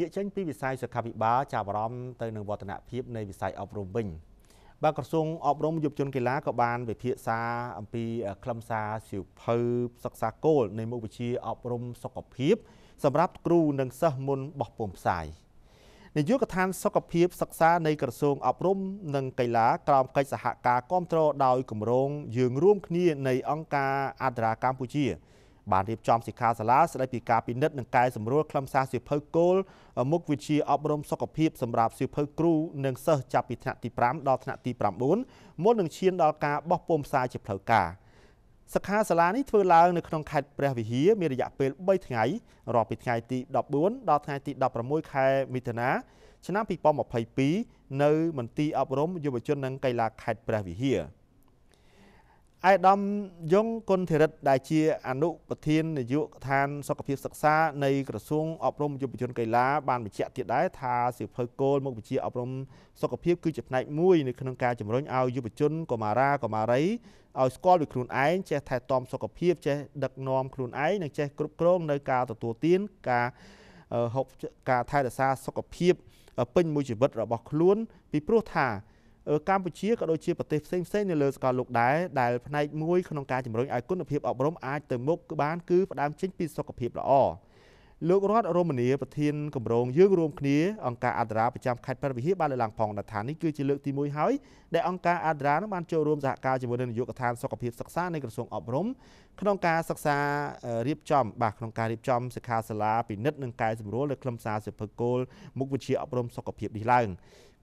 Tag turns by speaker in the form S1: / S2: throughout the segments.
S1: យាយចេញពីវិស័យសុខាភិបាលចាប់អារម្មណ៍ទៅនឹងវឌ្ឍនភាពនៃវិស័យអប់រំវិញបាទក្រសួងអប់រំយុវជនកីឡាក៏បានវិភាសាអំពីខ្លឹមសារសៀវភៅសិក្សាគោលនៃមុខវិជ្ជាអប់រំសុខភាពសម្រាប់គ្រូនិងសិស្សមុនបោះពុំផ្សាយនាយកដ្ឋានសុខភាពសិក្សានៃក្រសួងអប់រំនិងកីឡាក្រោមកិច្ចសហការគាំទ្រដោយគម្រោងយើងរួម គ្នានៃអង្គការអាត្រាកម្ពុជាបានរៀបចំសិក្ខាសាលាស្តីពីការពិនិត្យនិងកែសម្រួលខ្លឹមសារសៀវភៅគោលមុខវិជ្ជាអប់រំសុខភាពសម្រាប់សៀវភៅគ្រូ និងសិស្សចាប់ពីថ្នាក់ទី5ដល់ថ្នាក់ទី9មុននឹងឈានដល់ការបោះពុម្ពផ្សាយជាផ្លូវការសិក្ខាសាលានេះធ្វើឡើងនៅក្នុងខេត្តព្រះវិហារមានរយៈពេល3ថ្ងៃរាប់ពីថ្ងៃទី14ដល់ថ្ងៃទី16ខែមិថុនាឆ្នាំ2022នៅមន្ទីរអប់រំយុវជននិងកីឡាខេត្តព្រះវិហារ។អាយដាមយងគុណធិរិទ្ធដែលជា អនុប្រធាននាយកដ្ឋាន សុខភាពសិក្សានៃក្រសួងអប់រំយុវជនកីឡាបានបញ្ជាក់ទៀតដែរថាសិភៅគោលមុខវិជ្ជាអប់រំសុខភាពគឺជាផ្នែកមួយនៅក្នុងការជំរុញឲ្យយុវជនកុមារាកុមារីឲ្យស្គាល់ពីខ្លួនឯងចេះថែទាំសុខភាព ចេះដឹកនាំខ្លួនឯងនិងចេះគ្រប់គ្រងនៅការទទួលទានការហូបការថែរក្សាសុខភាពពេញមួយជីវិតរបស់ខ្លួន ពីព្រោះថាកម្ពុជាក៏ដូចជាប្រទេសផ្សេងផ្សេងនៅលើសកលលោកដែរដែលផ្នែកមួយក្នុងការជំរុញឲ្យគុណភាពអប់រំអាចទៅមុខបានគឺផ្ដើមចេញពីសុខភាពល្អ។លោករដ្ឋរមនីប្រធានគម្រោងយើងរួមគ្នាអង្គការអន្តរាប្រចាំខេត្តព្រះវិហារ បានលើកឡើងផងថានេះគឺជាលើកទី1ហើយដែលអង្គការអន្តរាបានចូលរួមសហការជាមួយនឹងនាយកដ្ឋានសុខភាពសិក្សានៃក្រសួងអប់រំក្នុងការសិក្សារៀបចំបាទក្នុងការរៀបចំសិក្ខាសាលាពិនិត្យនិងកែសម្រួលលើខ្លឹមសារសិភើគោលមុខវិជ្ជាអប់រំសុខភាពនេះឡើង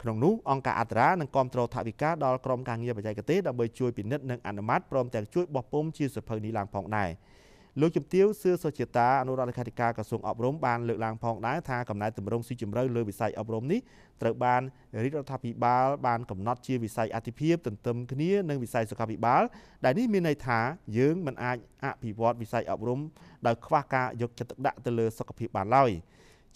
S1: ក្នុងនោះអង្គការអន្តរានឹងគ្រប់គ្រងថវិកាដល់ក្រុមការងារបច្ចេកទេសដើម្បីជួយពិនិត្យនិងអនុម័តព្រមទាំងជួយបោះពុំជាសិភើនេះឡើងផងដែរ។លោកជំទាវសឿសុជាតាអនុរដ្ឋលេខាធិការក្រសួងអប់រំបានលើកឡើងផងដែរថាកំណែតម្រង់ស៊ីជម្រៅលើវិស័យអប់រំនេះត្រូវបានរាជរដ្ឋាភិបាល បានកំណត់ជាវិស័យអតិភិបទន្ទឹមគ្នានឹងវិស័យសុខាភិបាល ដែលនេះមានន័យថាយើងមិនអាចអភិវឌ្ឍវិស័យអប់រំដោយខ្វះការយកចិត្តទុកដាក់ទៅលើសុខភាពបានឡើយ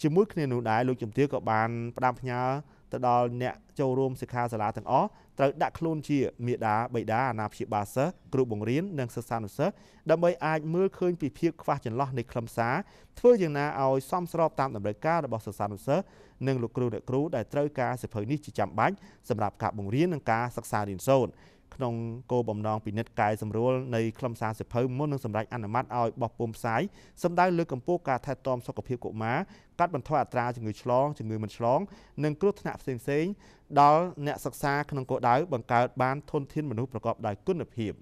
S1: ជាមួយគ្នានោះដែរលោកជំទាវក៏បានផ្ដាំផ្ញើទៅដល់អ្នកចូលរួមសិក្ខាសាលាទាំងអស់ត្រូវដាក់ខ្លួនជាមេដាបិតាអាណាព្យាបាលសិស្សគ្រូបង្រៀននិងសិស្សានុសិស្សដើម្បីអាចមើលឃើញពីភាពខ្វះចន្លោះនៃខ្លឹមសារធ្វើយ៉ាងណាឲ្យសមស្របតាមតម្រូវការរបស់សិស្សានុសិស្សនិងលោកគ្រូអ្នកគ្រូដែលត្រូវការសិភៅនេះជាចាំបាច់សម្រាប់ការបង្រៀននិងការសិក្សារៀនសូត្រក្នុងគោលបំណងពិនិត្យកែសម្រួលនៃខ្លឹមសារសិភៅមុននឹងសម្រេចអនុម័តឲ្យបោះពុម្ពផ្សាយសម្ដៅលើកម្ពស់ការថែទាំសុខភាពកុមារកាត់បន្ថយអត្រាជំងឺឆ្លងជំងឺមិនឆ្លង និងគ្រោះថ្នាក់ផ្សេងៗដល់អ្នកសិក្សាក្នុងគោលដៅបង្កើតបានធនធានមនុស្សប្រកបដោយគុណភាព។